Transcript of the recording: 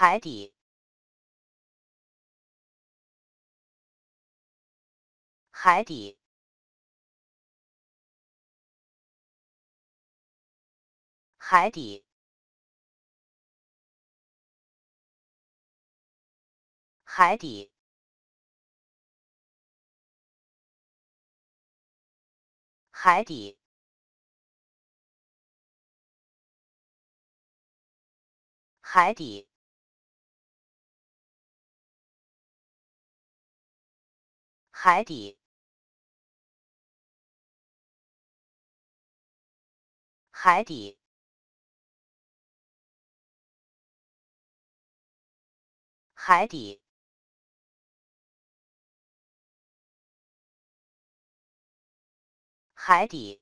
海底，海底，海底，海底，海底，海底。海底，海底，海底，海底。